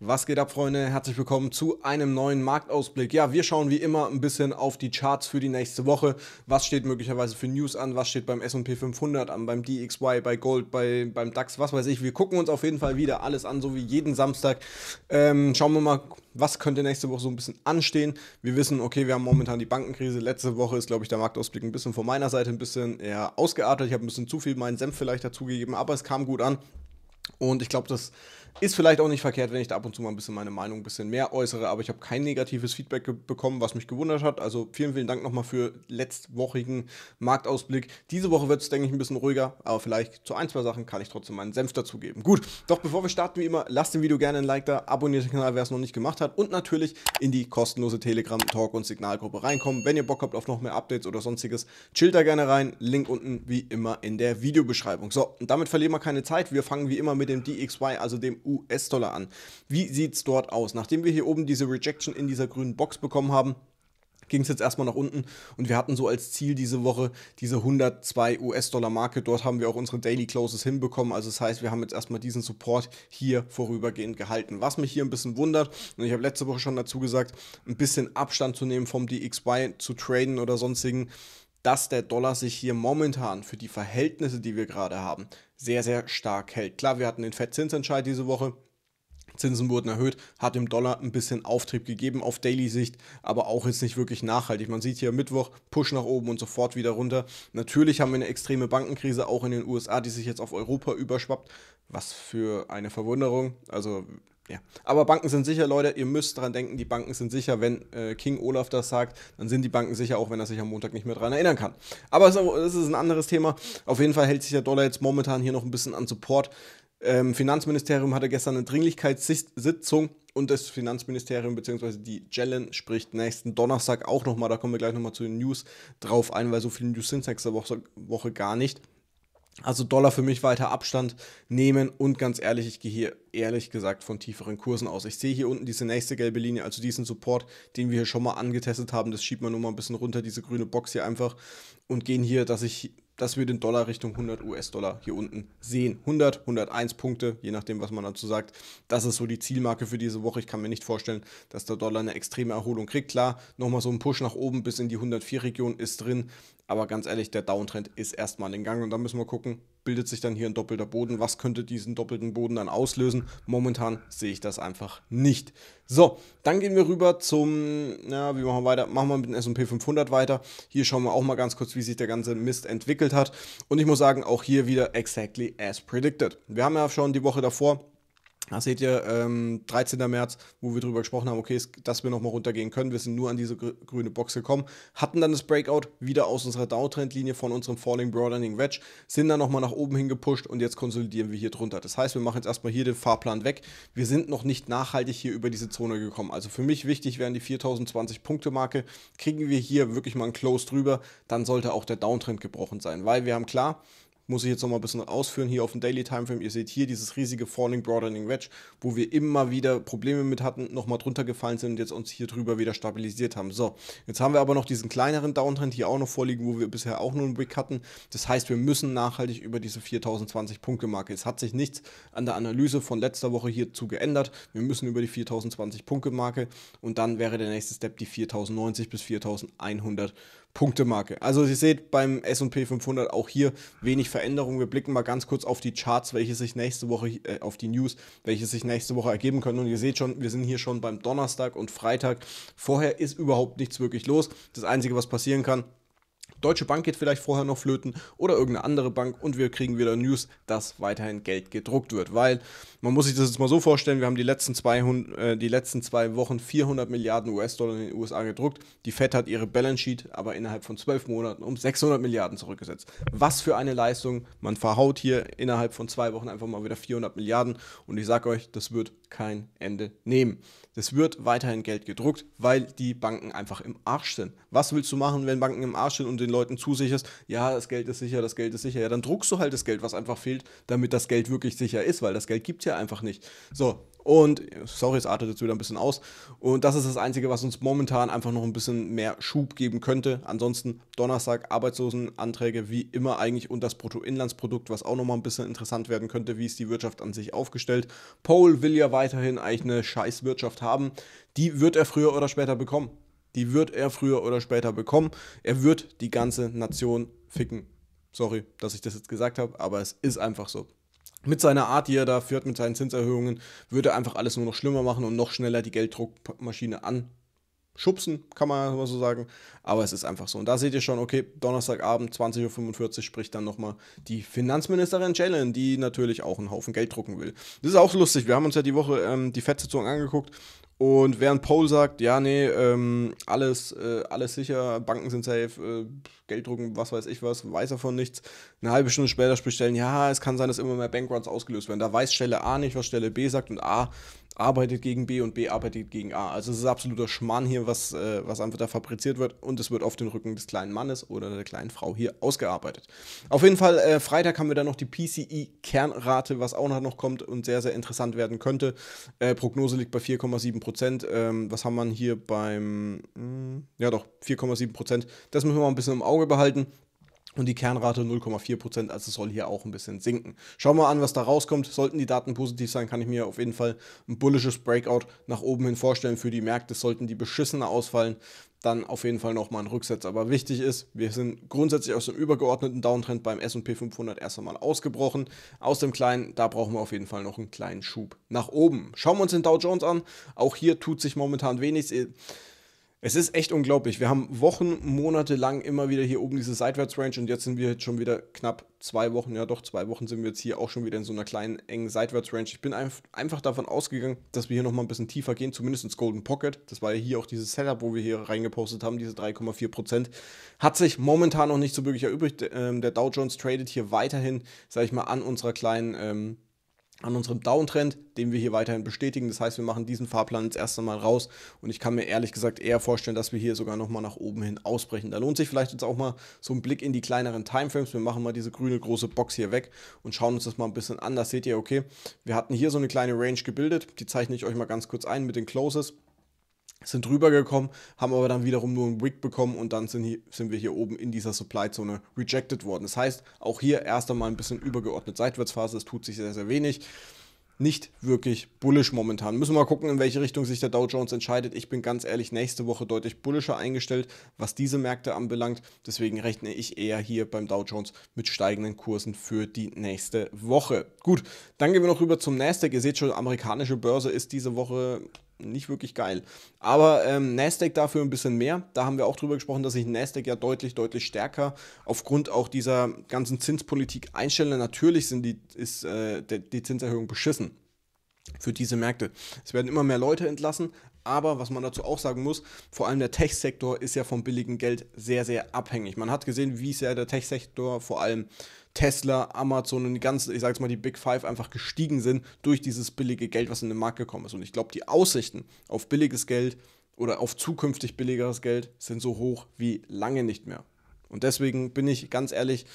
Was geht ab, Freunde? Herzlich willkommen zu einem neuen Marktausblick. Ja, wir schauen wie immer ein bisschen auf die Charts für die nächste Woche. Was steht möglicherweise für News an? Was steht beim SP 500 an? Beim DXY, bei Gold, bei, beim DAX, was weiß ich. Wir gucken uns auf jeden Fall wieder alles an, so wie jeden Samstag. Ähm, schauen wir mal, was könnte nächste Woche so ein bisschen anstehen. Wir wissen, okay, wir haben momentan die Bankenkrise. Letzte Woche ist, glaube ich, der Marktausblick ein bisschen von meiner Seite ein bisschen eher ausgeartet. Ich habe ein bisschen zu viel meinen Senf vielleicht dazugegeben, aber es kam gut an. Und ich glaube, das ist vielleicht auch nicht verkehrt, wenn ich da ab und zu mal ein bisschen meine Meinung ein bisschen mehr äußere, aber ich habe kein negatives Feedback bekommen, was mich gewundert hat. Also vielen, vielen Dank nochmal für letztwochigen Marktausblick. Diese Woche wird es, denke ich, ein bisschen ruhiger, aber vielleicht zu ein, zwei Sachen kann ich trotzdem meinen Senf dazugeben. Gut, doch bevor wir starten, wie immer, lasst dem Video gerne ein Like da, abonniert den Kanal, wer es noch nicht gemacht hat und natürlich in die kostenlose Telegram, Talk und Signalgruppe reinkommen. Wenn ihr Bock habt auf noch mehr Updates oder sonstiges, chillt da gerne rein. Link unten wie immer in der Videobeschreibung. So, und damit verlieren wir keine Zeit. Wir fangen wie immer mit dem DXY, also dem US-Dollar an. Wie sieht es dort aus? Nachdem wir hier oben diese Rejection in dieser grünen Box bekommen haben, ging es jetzt erstmal nach unten und wir hatten so als Ziel diese Woche diese 102 US-Dollar Marke. Dort haben wir auch unsere Daily Closes hinbekommen. Also das heißt, wir haben jetzt erstmal diesen Support hier vorübergehend gehalten. Was mich hier ein bisschen wundert, und ich habe letzte Woche schon dazu gesagt, ein bisschen Abstand zu nehmen vom DXY zu traden oder sonstigen dass der Dollar sich hier momentan für die Verhältnisse, die wir gerade haben, sehr, sehr stark hält. Klar, wir hatten den Fed-Zinsentscheid diese Woche. Zinsen wurden erhöht, hat dem Dollar ein bisschen Auftrieb gegeben auf Daily-Sicht, aber auch jetzt nicht wirklich nachhaltig. Man sieht hier Mittwoch Push nach oben und sofort wieder runter. Natürlich haben wir eine extreme Bankenkrise auch in den USA, die sich jetzt auf Europa überschwappt. Was für eine Verwunderung. Also ja, aber Banken sind sicher, Leute. Ihr müsst dran denken, die Banken sind sicher. Wenn äh, King Olaf das sagt, dann sind die Banken sicher, auch wenn er sich am Montag nicht mehr daran erinnern kann. Aber das ist ein anderes Thema. Auf jeden Fall hält sich der Dollar jetzt momentan hier noch ein bisschen an Support. Ähm, Finanzministerium hatte gestern eine Dringlichkeitssitzung und das Finanzministerium bzw. die Jellen spricht nächsten Donnerstag auch nochmal. Da kommen wir gleich nochmal zu den News drauf ein, weil so viele News sind nächste Woche, Woche gar nicht. Also Dollar für mich weiter Abstand nehmen und ganz ehrlich, ich gehe hier ehrlich gesagt von tieferen Kursen aus. Ich sehe hier unten diese nächste gelbe Linie, also diesen Support, den wir hier schon mal angetestet haben. Das schiebt man nur mal ein bisschen runter, diese grüne Box hier einfach und gehen hier, dass ich dass wir den Dollar Richtung 100 US-Dollar hier unten sehen. 100, 101 Punkte, je nachdem, was man dazu sagt. Das ist so die Zielmarke für diese Woche. Ich kann mir nicht vorstellen, dass der Dollar eine extreme Erholung kriegt. Klar, nochmal so ein Push nach oben bis in die 104-Region ist drin, aber ganz ehrlich, der Downtrend ist erstmal in Gang und dann müssen wir gucken, bildet sich dann hier ein doppelter Boden? Was könnte diesen doppelten Boden dann auslösen? Momentan sehe ich das einfach nicht. So, dann gehen wir rüber zum, na, wie machen wir weiter? Machen wir mit dem S&P 500 weiter. Hier schauen wir auch mal ganz kurz, wie sich der ganze Mist entwickelt hat. Und ich muss sagen, auch hier wieder exactly as predicted. Wir haben ja schon die Woche davor da seht ihr, ähm, 13. März, wo wir drüber gesprochen haben, okay, dass wir nochmal runtergehen können. Wir sind nur an diese gr grüne Box gekommen. Hatten dann das Breakout wieder aus unserer Downtrendlinie von unserem Falling Broadening Wedge, sind dann nochmal nach oben hingepusht und jetzt konsolidieren wir hier drunter. Das heißt, wir machen jetzt erstmal hier den Fahrplan weg. Wir sind noch nicht nachhaltig hier über diese Zone gekommen. Also für mich wichtig wären die 4020 Punkte Marke. Kriegen wir hier wirklich mal ein Close drüber, dann sollte auch der Downtrend gebrochen sein, weil wir haben klar, muss ich jetzt nochmal ein bisschen ausführen hier auf dem Daily Timeframe. Ihr seht hier dieses riesige Falling Broadening Wedge, wo wir immer wieder Probleme mit hatten, nochmal drunter gefallen sind und jetzt uns hier drüber wieder stabilisiert haben. So, jetzt haben wir aber noch diesen kleineren Downtrend hier auch noch vorliegen, wo wir bisher auch nur einen Wick hatten. Das heißt, wir müssen nachhaltig über diese 4020 Punkte Marke. Es hat sich nichts an der Analyse von letzter Woche hierzu geändert. Wir müssen über die 4020 Punkte Marke und dann wäre der nächste Step die 4090 bis 4100 Punktemarke. Also ihr seht beim S&P 500 auch hier wenig Veränderung. Wir blicken mal ganz kurz auf die Charts, welche sich nächste Woche, äh, auf die News, welche sich nächste Woche ergeben können. Und ihr seht schon, wir sind hier schon beim Donnerstag und Freitag. Vorher ist überhaupt nichts wirklich los. Das Einzige, was passieren kann, Deutsche Bank geht vielleicht vorher noch flöten oder irgendeine andere Bank und wir kriegen wieder News, dass weiterhin Geld gedruckt wird. Weil man muss sich das jetzt mal so vorstellen, wir haben die letzten, 200, äh, die letzten zwei Wochen 400 Milliarden US-Dollar in den USA gedruckt. Die Fed hat ihre Balance Sheet aber innerhalb von zwölf Monaten um 600 Milliarden zurückgesetzt. Was für eine Leistung. Man verhaut hier innerhalb von zwei Wochen einfach mal wieder 400 Milliarden. Und ich sage euch, das wird kein Ende nehmen. Es wird weiterhin Geld gedruckt, weil die Banken einfach im Arsch sind. Was willst du machen, wenn Banken im Arsch sind und den Leuten zusicherst, ja, das Geld ist sicher, das Geld ist sicher. Ja, dann druckst du halt das Geld, was einfach fehlt, damit das Geld wirklich sicher ist, weil das Geld gibt es ja einfach nicht. So, und sorry, es artet jetzt wieder ein bisschen aus. Und das ist das Einzige, was uns momentan einfach noch ein bisschen mehr Schub geben könnte. Ansonsten Donnerstag Arbeitslosenanträge wie immer eigentlich und das Bruttoinlandsprodukt, was auch nochmal ein bisschen interessant werden könnte, wie ist die Wirtschaft an sich aufgestellt. Paul will ja weiterhin eigentlich eine Scheißwirtschaft haben. Die wird er früher oder später bekommen. Die wird er früher oder später bekommen. Er wird die ganze Nation ficken. Sorry, dass ich das jetzt gesagt habe, aber es ist einfach so mit seiner Art, die er da führt, mit seinen Zinserhöhungen, würde einfach alles nur noch schlimmer machen und noch schneller die Gelddruckmaschine an schubsen, kann man immer so sagen. Aber es ist einfach so. Und da seht ihr schon, okay, Donnerstagabend 20.45 Uhr spricht dann nochmal die Finanzministerin Jalen, die natürlich auch einen Haufen Geld drucken will. Das ist auch lustig. Wir haben uns ja die Woche ähm, die Fettsitzung angeguckt. Und während Paul sagt, ja, nee, ähm, alles, äh, alles sicher, Banken sind safe, äh, Geld drucken, was weiß ich was, weiß er von nichts. Eine halbe Stunde später spricht Stellen, ja, es kann sein, dass immer mehr Bankruns ausgelöst werden. Da weiß Stelle A nicht, was Stelle B sagt und A arbeitet gegen B und B arbeitet gegen A. Also es ist absoluter Schmarrn hier, was, äh, was einfach da fabriziert wird und es wird auf den Rücken des kleinen Mannes oder der kleinen Frau hier ausgearbeitet. Auf jeden Fall, äh, Freitag haben wir dann noch die PCI-Kernrate, was auch noch kommt und sehr, sehr interessant werden könnte. Äh, Prognose liegt bei 4,7 Prozent. Ähm, was haben wir hier beim, mh, hm, ja doch, 4,7 Prozent. Das müssen wir mal ein bisschen im Auge behalten und die Kernrate 0,4%, also soll hier auch ein bisschen sinken. Schauen wir mal an, was da rauskommt. Sollten die Daten positiv sein, kann ich mir auf jeden Fall ein bullisches Breakout nach oben hin vorstellen für die Märkte. Sollten die beschissener ausfallen, dann auf jeden Fall nochmal ein Rücksatz. Aber wichtig ist, wir sind grundsätzlich aus dem übergeordneten Downtrend beim SP 500 erst einmal ausgebrochen. Aus dem kleinen, da brauchen wir auf jeden Fall noch einen kleinen Schub nach oben. Schauen wir uns den Dow Jones an. Auch hier tut sich momentan wenig es ist echt unglaublich. Wir haben Wochen, Monate lang immer wieder hier oben diese Seitwärtsrange und jetzt sind wir jetzt schon wieder knapp zwei Wochen, ja doch, zwei Wochen sind wir jetzt hier auch schon wieder in so einer kleinen, engen Seitwärtsrange. Ich bin einfach davon ausgegangen, dass wir hier nochmal ein bisschen tiefer gehen, zumindest ins Golden Pocket. Das war ja hier auch dieses Setup, wo wir hier reingepostet haben, diese 3,4%. Hat sich momentan noch nicht so wirklich erübrigt. Ähm, der Dow Jones tradet hier weiterhin, sag ich mal, an unserer kleinen... Ähm, an unserem Downtrend, den wir hier weiterhin bestätigen. Das heißt, wir machen diesen Fahrplan jetzt erst einmal raus und ich kann mir ehrlich gesagt eher vorstellen, dass wir hier sogar nochmal nach oben hin ausbrechen. Da lohnt sich vielleicht jetzt auch mal so ein Blick in die kleineren Timeframes. Wir machen mal diese grüne große Box hier weg und schauen uns das mal ein bisschen an. Da seht ihr, okay, wir hatten hier so eine kleine Range gebildet. Die zeichne ich euch mal ganz kurz ein mit den Closes sind rübergekommen, haben aber dann wiederum nur einen Wick bekommen und dann sind, hier, sind wir hier oben in dieser Supply-Zone rejected worden. Das heißt, auch hier erst einmal ein bisschen übergeordnet Seitwärtsphase, es tut sich sehr, sehr wenig. Nicht wirklich bullisch momentan. Müssen wir mal gucken, in welche Richtung sich der Dow Jones entscheidet. Ich bin ganz ehrlich, nächste Woche deutlich bullischer eingestellt, was diese Märkte anbelangt. Deswegen rechne ich eher hier beim Dow Jones mit steigenden Kursen für die nächste Woche. Gut, dann gehen wir noch rüber zum Nasdaq. Ihr seht schon, amerikanische Börse ist diese Woche nicht wirklich geil. Aber ähm, Nasdaq dafür ein bisschen mehr. Da haben wir auch drüber gesprochen, dass sich Nasdaq ja deutlich, deutlich stärker aufgrund auch dieser ganzen Zinspolitik einstelle. Natürlich sind die, ist äh, die Zinserhöhung beschissen für diese Märkte. Es werden immer mehr Leute entlassen, aber was man dazu auch sagen muss, vor allem der Tech-Sektor ist ja vom billigen Geld sehr, sehr abhängig. Man hat gesehen, wie sehr der Tech-Sektor, vor allem Tesla, Amazon und die ganzen, ich sag's mal, die Big Five einfach gestiegen sind durch dieses billige Geld, was in den Markt gekommen ist. Und ich glaube, die Aussichten auf billiges Geld oder auf zukünftig billigeres Geld sind so hoch wie lange nicht mehr. Und deswegen bin ich ganz ehrlich,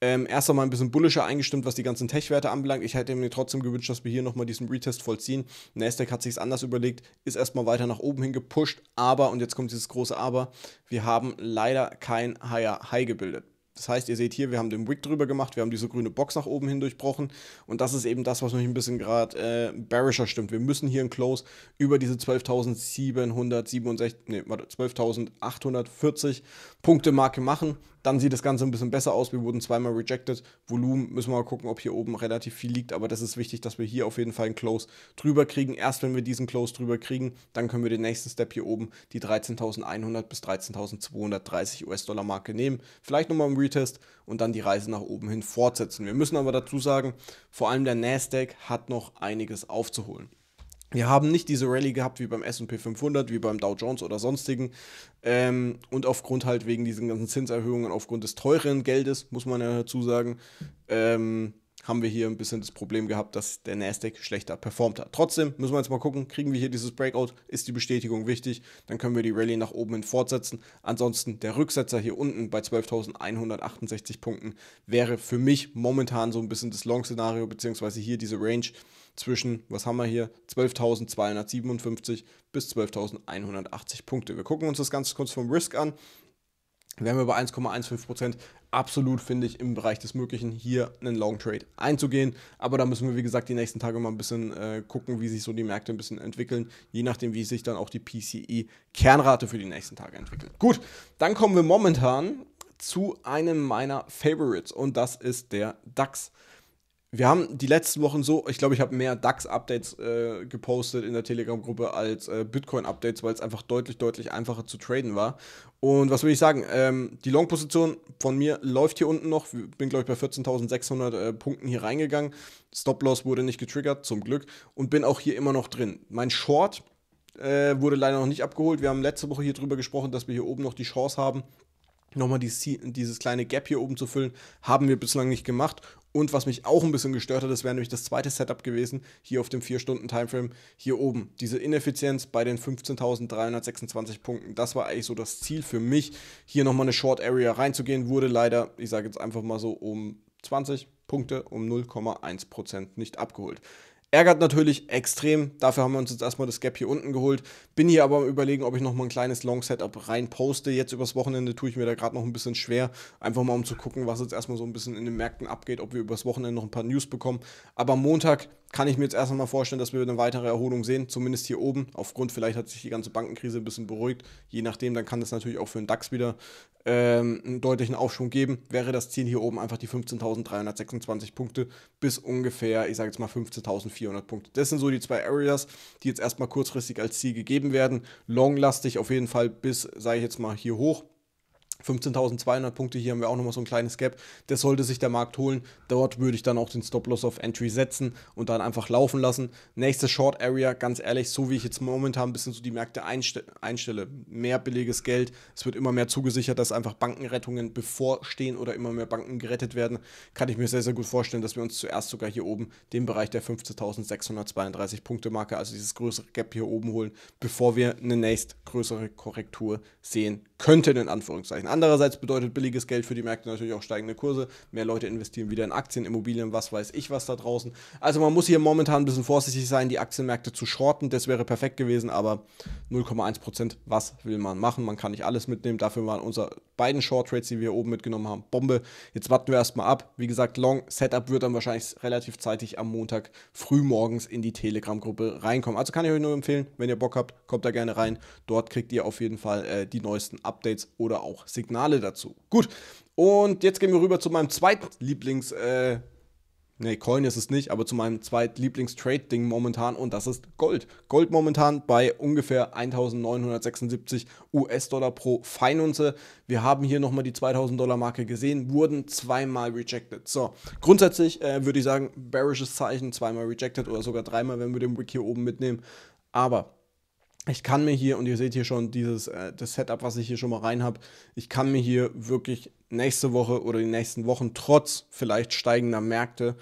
ähm, erst einmal ein bisschen bullischer eingestimmt, was die ganzen Tech-Werte anbelangt. Ich hätte mir trotzdem gewünscht, dass wir hier nochmal diesen Retest vollziehen. Nasdaq hat sich's anders überlegt, ist erstmal weiter nach oben hin gepusht, aber, und jetzt kommt dieses große Aber, wir haben leider kein Higher High gebildet. Das heißt, ihr seht hier, wir haben den Wick drüber gemacht, wir haben diese grüne Box nach oben hin durchbrochen und das ist eben das, was mich ein bisschen gerade äh, bearisher stimmt. Wir müssen hier ein Close über diese 12.767, nee, 12.840 Punkte Marke machen. Dann sieht das Ganze ein bisschen besser aus. Wir wurden zweimal rejected. Volumen müssen wir mal gucken, ob hier oben relativ viel liegt. Aber das ist wichtig, dass wir hier auf jeden Fall einen Close drüber kriegen. Erst wenn wir diesen Close drüber kriegen, dann können wir den nächsten Step hier oben, die 13.100 bis 13.230 US-Dollar Marke nehmen. Vielleicht nochmal im Retest und dann die Reise nach oben hin fortsetzen. Wir müssen aber dazu sagen, vor allem der Nasdaq hat noch einiges aufzuholen. Wir haben nicht diese Rallye gehabt wie beim SP 500, wie beim Dow Jones oder sonstigen. Ähm, und aufgrund halt wegen diesen ganzen Zinserhöhungen, aufgrund des teuren Geldes, muss man ja dazu sagen, ähm, haben wir hier ein bisschen das Problem gehabt, dass der Nasdaq schlechter performt hat. Trotzdem müssen wir jetzt mal gucken, kriegen wir hier dieses Breakout, ist die Bestätigung wichtig, dann können wir die Rallye nach oben hin fortsetzen. Ansonsten der Rücksetzer hier unten bei 12.168 Punkten wäre für mich momentan so ein bisschen das Long-Szenario, beziehungsweise hier diese Range zwischen, was haben wir hier, 12.257 bis 12.180 Punkte. Wir gucken uns das Ganze kurz vom Risk an. Wären wir bei 1,15 Prozent, absolut finde ich im Bereich des Möglichen hier einen Long Trade einzugehen. Aber da müssen wir, wie gesagt, die nächsten Tage mal ein bisschen äh, gucken, wie sich so die Märkte ein bisschen entwickeln, je nachdem, wie sich dann auch die PCE-Kernrate für die nächsten Tage entwickelt. Gut, dann kommen wir momentan zu einem meiner Favorites und das ist der DAX wir haben die letzten Wochen so, ich glaube, ich habe mehr DAX-Updates äh, gepostet in der Telegram-Gruppe als äh, Bitcoin-Updates, weil es einfach deutlich, deutlich einfacher zu traden war. Und was will ich sagen? Ähm, die Long-Position von mir läuft hier unten noch. Ich Bin, glaube ich, bei 14.600 äh, Punkten hier reingegangen. Stop-Loss wurde nicht getriggert, zum Glück. Und bin auch hier immer noch drin. Mein Short äh, wurde leider noch nicht abgeholt. Wir haben letzte Woche hier drüber gesprochen, dass wir hier oben noch die Chance haben, nochmal dieses, dieses kleine Gap hier oben zu füllen, haben wir bislang nicht gemacht. Und was mich auch ein bisschen gestört hat, das wäre nämlich das zweite Setup gewesen, hier auf dem 4-Stunden-Timeframe, hier oben. Diese Ineffizienz bei den 15.326 Punkten, das war eigentlich so das Ziel für mich, hier nochmal eine Short Area reinzugehen, wurde leider, ich sage jetzt einfach mal so, um 20 Punkte, um 0,1% nicht abgeholt. Ärgert natürlich extrem. Dafür haben wir uns jetzt erstmal das Gap hier unten geholt. Bin hier aber am überlegen, ob ich nochmal ein kleines Long-Setup rein poste. Jetzt übers Wochenende tue ich mir da gerade noch ein bisschen schwer. Einfach mal um zu gucken, was jetzt erstmal so ein bisschen in den Märkten abgeht, ob wir übers Wochenende noch ein paar News bekommen. Aber Montag kann ich mir jetzt erst einmal vorstellen, dass wir eine weitere Erholung sehen, zumindest hier oben. Aufgrund, vielleicht hat sich die ganze Bankenkrise ein bisschen beruhigt. Je nachdem, dann kann das natürlich auch für den DAX wieder ähm, einen deutlichen Aufschwung geben. Wäre das Ziel hier oben einfach die 15.326 Punkte bis ungefähr, ich sage jetzt mal 15.400 Punkte. Das sind so die zwei Areas, die jetzt erstmal kurzfristig als Ziel gegeben werden. Longlastig auf jeden Fall bis, sage ich jetzt mal, hier hoch 15.200 Punkte, hier haben wir auch nochmal so ein kleines Gap. Das sollte sich der Markt holen. Dort würde ich dann auch den Stop-Loss auf Entry setzen und dann einfach laufen lassen. Nächste Short Area, ganz ehrlich, so wie ich jetzt momentan ein bisschen so die Märkte einste einstelle. Mehr billiges Geld. Es wird immer mehr zugesichert, dass einfach Bankenrettungen bevorstehen oder immer mehr Banken gerettet werden. Kann ich mir sehr, sehr gut vorstellen, dass wir uns zuerst sogar hier oben den Bereich der 15.632 Punkte Marke, also dieses größere Gap hier oben holen, bevor wir eine nächst größere Korrektur sehen könnten, in Anführungszeichen. Andererseits bedeutet billiges Geld für die Märkte natürlich auch steigende Kurse. Mehr Leute investieren wieder in Aktien, Immobilien, was weiß ich was da draußen. Also man muss hier momentan ein bisschen vorsichtig sein, die Aktienmärkte zu shorten. Das wäre perfekt gewesen, aber 0,1 Prozent, was will man machen? Man kann nicht alles mitnehmen. Dafür waren unsere beiden Short Trades, die wir oben mitgenommen haben, Bombe. Jetzt warten wir erstmal ab. Wie gesagt, Long Setup wird dann wahrscheinlich relativ zeitig am Montag früh morgens in die Telegram-Gruppe reinkommen. Also kann ich euch nur empfehlen, wenn ihr Bock habt, kommt da gerne rein. Dort kriegt ihr auf jeden Fall äh, die neuesten Updates oder auch Signale. Signale dazu. Gut, und jetzt gehen wir rüber zu meinem zweiten Lieblings, äh, nee, Coin ist es nicht, aber zu meinem zweiten Lieblings-Trade-Ding momentan und das ist Gold. Gold momentan bei ungefähr 1976 US-Dollar pro Finance. Wir haben hier nochmal die 2000-Dollar-Marke gesehen, wurden zweimal rejected. So, grundsätzlich äh, würde ich sagen, bearishes Zeichen, zweimal rejected oder sogar dreimal, wenn wir den Wick hier oben mitnehmen. Aber ich kann mir hier, und ihr seht hier schon dieses äh, das Setup, was ich hier schon mal rein habe, ich kann mir hier wirklich nächste Woche oder die nächsten Wochen trotz vielleicht steigender Märkte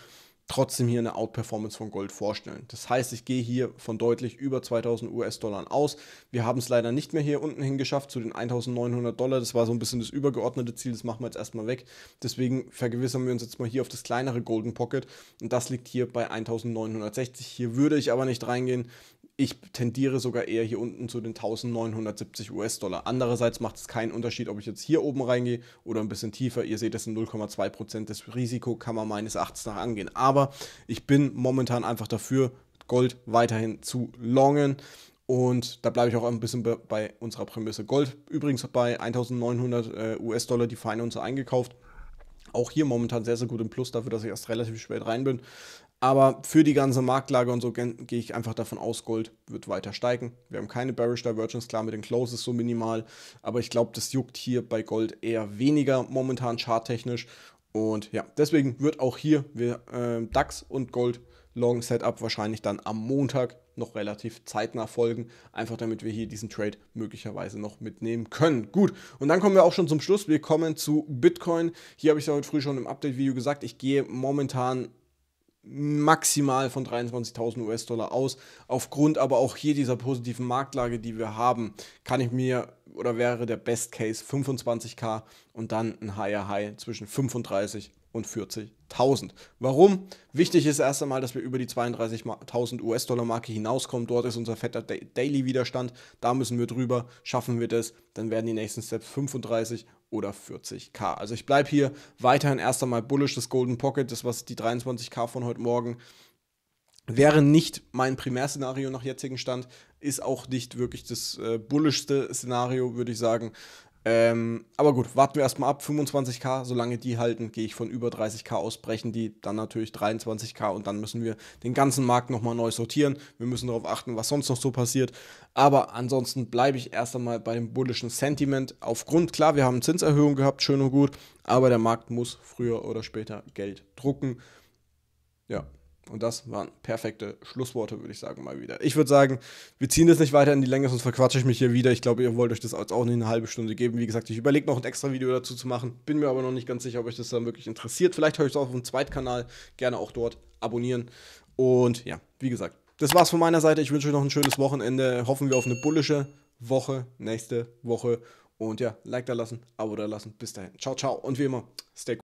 trotzdem hier eine Outperformance von Gold vorstellen. Das heißt, ich gehe hier von deutlich über 2000 US-Dollar aus. Wir haben es leider nicht mehr hier unten hingeschafft zu den 1900 Dollar. Das war so ein bisschen das übergeordnete Ziel. Das machen wir jetzt erstmal weg. Deswegen vergewissern wir uns jetzt mal hier auf das kleinere Golden Pocket. Und das liegt hier bei 1960. Hier würde ich aber nicht reingehen ich tendiere sogar eher hier unten zu den 1970 US-Dollar. Andererseits macht es keinen Unterschied, ob ich jetzt hier oben reingehe oder ein bisschen tiefer. Ihr seht, das sind 0,2%. Das Risiko kann man meines Erachtens nach angehen. Aber ich bin momentan einfach dafür, Gold weiterhin zu longen. Und da bleibe ich auch ein bisschen bei unserer Prämisse. Gold übrigens bei 1900 äh, US-Dollar die Feine Finance eingekauft. Auch hier momentan sehr, sehr gut im Plus dafür, dass ich erst relativ spät rein bin. Aber für die ganze Marktlage und so gehe ich einfach davon aus, Gold wird weiter steigen. Wir haben keine Bearish Divergence, klar mit den Closes so minimal, aber ich glaube, das juckt hier bei Gold eher weniger momentan charttechnisch. Und ja, deswegen wird auch hier wir, äh, DAX und Gold Long Setup wahrscheinlich dann am Montag noch relativ zeitnah folgen, einfach damit wir hier diesen Trade möglicherweise noch mitnehmen können. Gut, und dann kommen wir auch schon zum Schluss. Wir kommen zu Bitcoin. Hier habe ich es ja heute früh schon im Update-Video gesagt, ich gehe momentan maximal von 23.000 US-Dollar aus. Aufgrund aber auch hier dieser positiven Marktlage, die wir haben, kann ich mir oder wäre der Best Case 25k und dann ein higher High zwischen 35 und 40.000. Warum? Wichtig ist erst einmal, dass wir über die 32.000 US-Dollar-Marke hinauskommen. Dort ist unser fetter Daily-Widerstand. Da müssen wir drüber. Schaffen wir das, dann werden die nächsten Steps 35 oder 40k. Also ich bleibe hier weiterhin erst einmal bullish. Das Golden Pocket, das was die 23k von heute Morgen, wäre nicht mein Primärszenario nach jetzigem Stand, ist auch nicht wirklich das äh, bullischste Szenario, würde ich sagen. Ähm, aber gut, warten wir erstmal ab. 25k, solange die halten, gehe ich von über 30k ausbrechen, die dann natürlich 23k und dann müssen wir den ganzen Markt nochmal neu sortieren. Wir müssen darauf achten, was sonst noch so passiert. Aber ansonsten bleibe ich erst einmal bei dem bullischen Sentiment. Aufgrund, klar, wir haben Zinserhöhungen gehabt, schön und gut, aber der Markt muss früher oder später Geld drucken. Ja, und das waren perfekte Schlussworte, würde ich sagen, mal wieder. Ich würde sagen, wir ziehen das nicht weiter in die Länge, sonst verquatsche ich mich hier wieder. Ich glaube, ihr wollt euch das jetzt auch nicht eine halbe Stunde geben. Wie gesagt, ich überlege noch ein extra Video dazu zu machen. Bin mir aber noch nicht ganz sicher, ob euch das dann wirklich interessiert. Vielleicht höre ich es auf dem Zweitkanal. Gerne auch dort abonnieren. Und ja, wie gesagt, das war's von meiner Seite. Ich wünsche euch noch ein schönes Wochenende. Hoffen wir auf eine bullische Woche, nächste Woche. Und ja, Like da lassen, Abo da lassen. Bis dahin. Ciao, ciao. Und wie immer, stay cool.